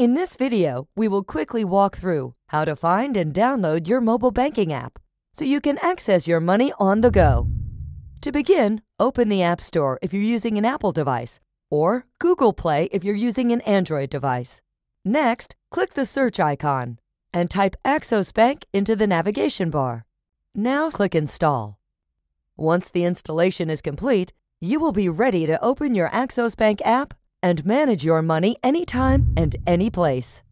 In this video, we will quickly walk through how to find and download your mobile banking app so you can access your money on the go. To begin, open the App Store if you're using an Apple device or Google Play if you're using an Android device. Next, click the search icon and type Axos Bank into the navigation bar. Now click Install. Once the installation is complete, you will be ready to open your Axos Bank app and manage your money anytime and any place.